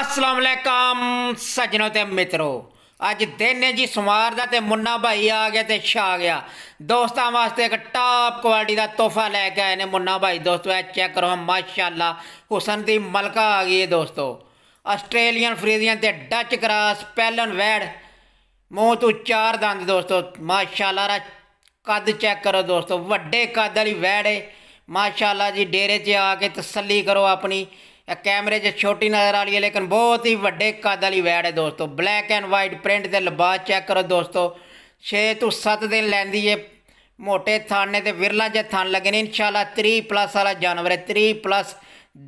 ਅਸਲਾਮ ਅਲੈਕਮ ਸਜਣੋ ਤੇ ਮਿੱਤਰੋ ਅੱਜ ਦਿਨ ਹੈ ਜੀ ਸਮਾਰ ਦਾ ਤੇ ਮੁੰਨਾ ਭਾਈ ਆ ਗਿਆ ਤੇ ਛਾ ਗਿਆ ਦੋਸਤਾਂ ਵਾਸਤੇ ਇੱਕ ਟਾਪ ਕੁਆਲਿਟੀ ਦਾ ਤੋਹਫਾ ਲੈ ਕੇ ਆਏ ਨੇ ਮੁੰਨਾ ਭਾਈ ਦੋਸਤੋ ਇਹ ਚੈੱਕ ਕਰੋ ਮਾਸ਼ਾਅੱਲਾ ਹੁਸਨ ਦੀ ਮਲਕਾ ਆ ਗਈ ਹੈ ਦੋਸਤੋ ਆਸਟ੍ਰੇਲੀਅਨ ਫਰੀਜ਼ੀਅਨ ਤੇ ਡੱਚ ਕਰਾਸ ਪੈਲਨ ਵੈੜ ਮੂੰਹ ਤੋਂ ਚਾਰ ਦੰਦ ਦੋਸਤੋ ਮਾਸ਼ਾਅੱਲਾ ਰਾ ਕੱਦ ਚੈੱਕ ਕਰੋ ਦੋਸਤੋ ਵੱਡੇ ਕੱਦ ਵਾਲੀ ਵੈੜ ਹੈ ਮਾਸ਼ਾਅੱਲਾ ਜੀ ਡੇਰੇ 'ਚ ਆ ਕੇ ਤਸੱਲੀ ਕਰੋ ਆਪਣੀ ਇਹ ਕੈਮਰੇ 'ਚ ਛੋਟੀ ਨਜ਼ਰ ਆ ਰਹੀ ਹੈ ਲੇਕਿਨ ਬਹੁਤ ਹੀ ਵੱਡੇ ਕੱਦ ਵਾਲੀ ਵੈੜ ਹੈ ਦੋਸਤੋ ਬਲੈਕ ਐਂਡ ਵਾਈਟ ਪ੍ਰਿੰਟ ਦੇ ਲਬਾਸ ਚੈੱਕ ਕਰੋ ਦੋਸਤੋ 6 ਤੋਂ 7 ਦਿਨ ਲੈਂਦੀ ਏ ਮੋٹے ਥਾਣੇ ਤੇ ਵਿਰਲਾ ਜੇ ਥਣ ਲੱਗੇ ਨੇ ਇਨਸ਼ਾਅੱਲਾ 30 ਪਲੱਸ ਵਾਲਾ ਜਾਨਵਰ ਹੈ 30 ਪਲੱਸ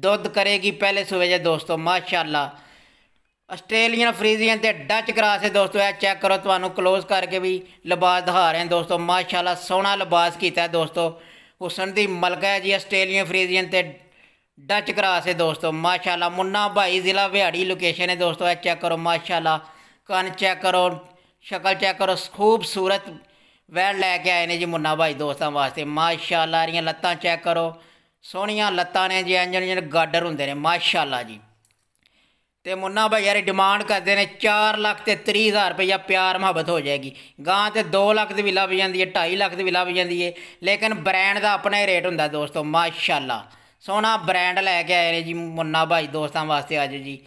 ਦੁੱਧ ਕਰੇਗੀ ਪਹਿਲੇ ਸੂਬੇ ਜੇ ਦੋਸਤੋ ਮਾਸ਼ਾਅੱਲਾ ਆਸਟ੍ਰੇਲੀਅਨ ਫਰੀਜ਼ੀਅਨ ਤੇ ਡੱਚ ਕਰਾਸ ਹੈ ਦੋਸਤੋ ਇਹ ਚੈੱਕ ਕਰੋ ਤੁਹਾਨੂੰ ক্লোਜ਼ ਕਰਕੇ ਵੀ ਲਬਾਸ ਦਿਖਾ ਰਹੇ ਹਾਂ ਦੋਸਤੋ ਮਾਸ਼ਾਅੱਲਾ ਸੋਹਣਾ ਲਬਾਸ ਕੀਤਾ ਹੈ ਦੋਸਤੋ ਹੁਸਨ ਦੀ ਮਲਕਾ ਹੈ ਜੀ ਆਸਟ੍ਰੇਲੀਅਨ ਫਰੀਜ਼ੀਅਨ ਤੇ डच क्रास है दोस्तों माशाल्लाह मुन्ना भाई ज़िला बिहाड़ी लोकेशन है दोस्तों है चेक करो माशाल्लाह कन चेक करो शक्ल चेक करो खूबसूरत वैन लैके आए ने जी मुन्ना भाई दोस्तों वास्ते माशाल्लाह इरियां लत्तां चेक करो सोनिया लत्तां ने जी इंजन इंजन गाडर होंगे ने माशाल्लाह जी तो मुन्ना भाई यार डिमांड करते हैं चार लख ते हज़ार रुपया प्यार मुहब्बत हो जाएगी गां तो दो लख दी बिला जाती है ढाई लक्ख दी बिला पी जाती है लेकिन ब्रांड का अपना ही रेट हों दोस्तों माशाल्लाह ਸੋਹਣਾ ਬ੍ਰਾਂਡ ਲੈ ਕੇ ਆਏ ਨੇ ਜੀ ਮੁੰਨਾ ਭਾਈ ਦੋਸਤਾਂ ਵਾਸਤੇ ਅੱਜ ਜੀ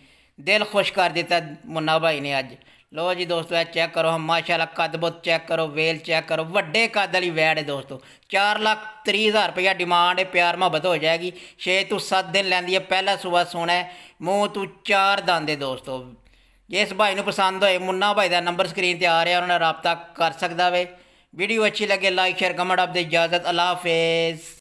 ਦਿਲ ਖੁਸ਼ ਕਰ ਦਿੱਤਾ ਮੁੰਨਾ ਭਾਈ ਨੇ ਅੱਜ ਲੋ ਜੀ ਦੋਸਤੋ ਇਹ ਚੈੱਕ ਕਰੋ ਮਾਸ਼ਾਅੱਲਾ ਕੱਦ ਬਹੁਤ ਚੈੱਕ ਕਰੋ ਵੇਲ ਚੈੱਕ ਕਰੋ ਵੱਡੇ ਕੱਦ ਵਾਲੀ ਵੈੜ ਹੈ ਦੋਸਤੋ 4 ਲੱਖ 30 ਹਜ਼ਾਰ ਰੁਪਇਆ ਡਿਮਾਂਡ ਹੈ ਪਿਆਰ ਮੁਹੱਬਤ ਹੋ ਜਾਏਗੀ 6 ਤੋਂ 7 ਦਿਨ ਲੈਂਦੀ ਹੈ ਪਹਿਲਾ ਸੂਆ ਸੋਨਾ ਮੂੰਹ ਤੋਂ ਚਾਰ ਦੰਦੇ ਦੋਸਤੋ ਜੇ ਇਸ ਭਾਈ ਨੂੰ ਪਸੰਦ ਹੋਏ ਮੁੰਨਾ ਭਾਈ ਦਾ ਨੰਬਰ ਸਕਰੀਨ ਤੇ ਆ ਰਿਹਾ ਉਹਨਾਂ ਨਾਲ رابطہ ਕਰ ਸਕਦਾ ਵੇ ਵੀਡੀਓ ਅੱਛੀ ਲੱਗੇ ਲਾਈਕ ਸ਼ੇਅਰ ਕਮੈਂਟ ਆਪ ਦੇ ਇਜਾਜ਼ਤ ਅੱਲਾ ਹਾਫਿਜ਼